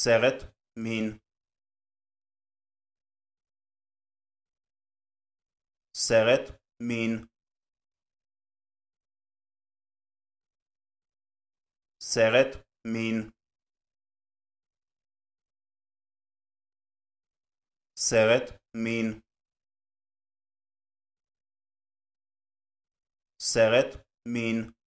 Seret mean. Seret min. Seret min. Seret min.